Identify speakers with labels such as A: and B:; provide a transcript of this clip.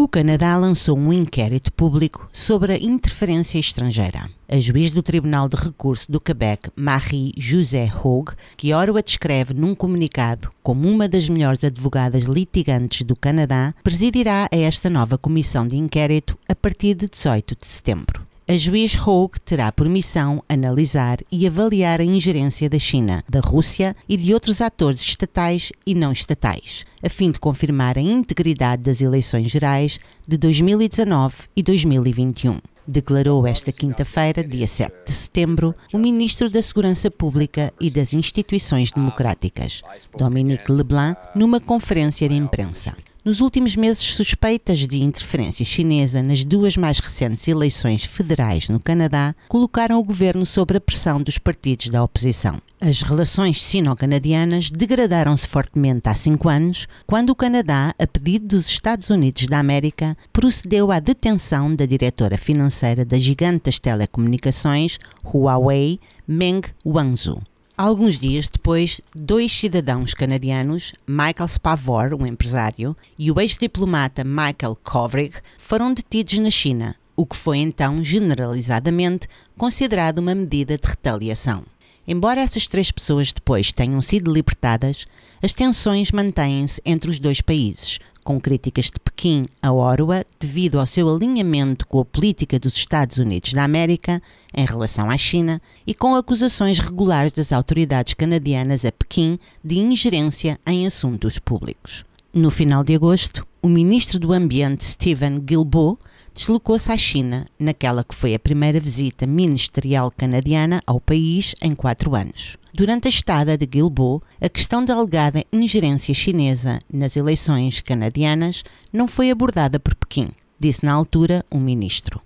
A: O Canadá lançou um inquérito público sobre a interferência estrangeira. A juiz do Tribunal de Recurso do Quebec, Marie-José Hogue, que ora a descreve num comunicado como uma das melhores advogadas litigantes do Canadá, presidirá a esta nova comissão de inquérito a partir de 18 de setembro a juiz Hogue terá por missão analisar e avaliar a ingerência da China, da Rússia e de outros atores estatais e não estatais, a fim de confirmar a integridade das eleições gerais de 2019 e 2021 declarou esta quinta-feira, dia 7 de setembro, o ministro da Segurança Pública e das Instituições Democráticas, Dominique Leblanc, numa conferência de imprensa. Nos últimos meses, suspeitas de interferência chinesa nas duas mais recentes eleições federais no Canadá colocaram o governo sob a pressão dos partidos da oposição. As relações sino-canadianas degradaram-se fortemente há cinco anos, quando o Canadá, a pedido dos Estados Unidos da América, procedeu à detenção da diretora financeira da gigante das telecomunicações Huawei, Meng Wanzhou. Alguns dias depois, dois cidadãos canadianos, Michael Spavor, um empresário, e o ex-diplomata Michael Kovrig, foram detidos na China, o que foi então generalizadamente considerado uma medida de retaliação. Embora essas três pessoas depois tenham sido libertadas, as tensões mantêm-se entre os dois países, com críticas de Pequim a Orwa devido ao seu alinhamento com a política dos Estados Unidos da América em relação à China e com acusações regulares das autoridades canadianas a Pequim de ingerência em assuntos públicos. No final de agosto, o ministro do Ambiente, Stephen Guilbeault, deslocou-se à China, naquela que foi a primeira visita ministerial canadiana ao país em quatro anos. Durante a estada de Guilbeault, a questão da alegada ingerência chinesa nas eleições canadianas não foi abordada por Pequim, disse na altura um ministro.